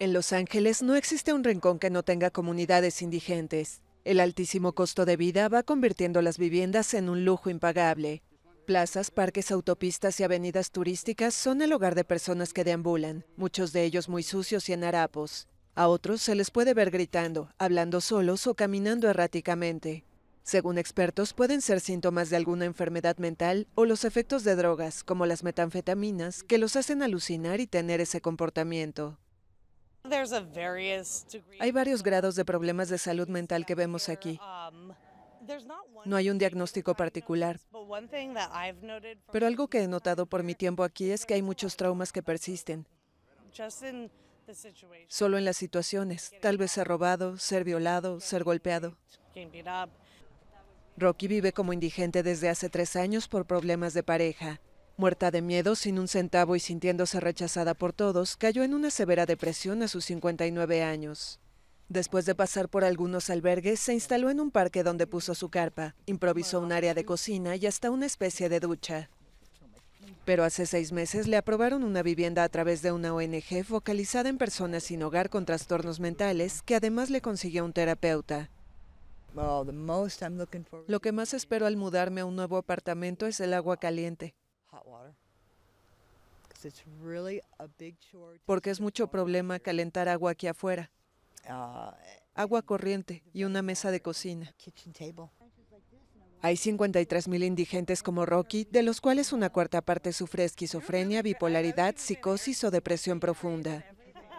En Los Ángeles no existe un rincón que no tenga comunidades indigentes. El altísimo costo de vida va convirtiendo las viviendas en un lujo impagable. Plazas, parques, autopistas y avenidas turísticas son el hogar de personas que deambulan, muchos de ellos muy sucios y en harapos. A otros se les puede ver gritando, hablando solos o caminando erráticamente. Según expertos, pueden ser síntomas de alguna enfermedad mental o los efectos de drogas, como las metanfetaminas, que los hacen alucinar y tener ese comportamiento. Hay varios grados de problemas de salud mental que vemos aquí. Um, no hay un diagnóstico particular. Pero algo que he notado por mi tiempo aquí es que hay muchos traumas que persisten. Solo en las situaciones, tal vez ser robado, ser violado, ser golpeado. Rocky vive como indigente desde hace tres años por problemas de pareja, Muerta de miedo, sin un centavo y sintiéndose rechazada por todos, cayó en una severa depresión a sus 59 años. Después de pasar por algunos albergues, se instaló en un parque donde puso su carpa, improvisó un área de cocina y hasta una especie de ducha. Pero hace seis meses le aprobaron una vivienda a través de una ONG focalizada en personas sin hogar con trastornos mentales, que además le consiguió un terapeuta. Lo que más espero al mudarme a un nuevo apartamento es el agua caliente. Porque es mucho problema calentar agua aquí afuera. Ah, agua corriente y una mesa de cocina. Hay 53.000 indigentes como Rocky, de los cuales una cuarta parte sufre esquizofrenia, bipolaridad, psicosis o depresión profunda.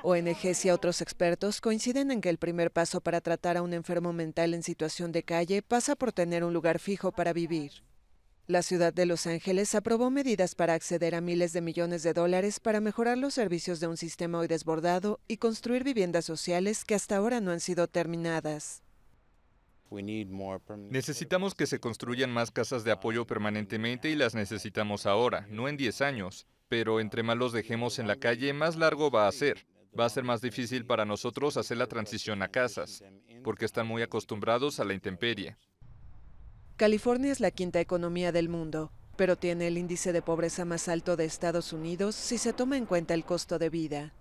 ONGs y otros expertos coinciden en que el primer paso para tratar a un enfermo mental en situación de calle pasa por tener un lugar fijo para vivir. La ciudad de Los Ángeles aprobó medidas para acceder a miles de millones de dólares para mejorar los servicios de un sistema hoy desbordado y construir viviendas sociales que hasta ahora no han sido terminadas. Necesitamos que se construyan más casas de apoyo permanentemente y las necesitamos ahora, no en 10 años, pero entre más los dejemos en la calle, más largo va a ser. Va a ser más difícil para nosotros hacer la transición a casas, porque están muy acostumbrados a la intemperie. California es la quinta economía del mundo, pero tiene el índice de pobreza más alto de Estados Unidos si se toma en cuenta el costo de vida.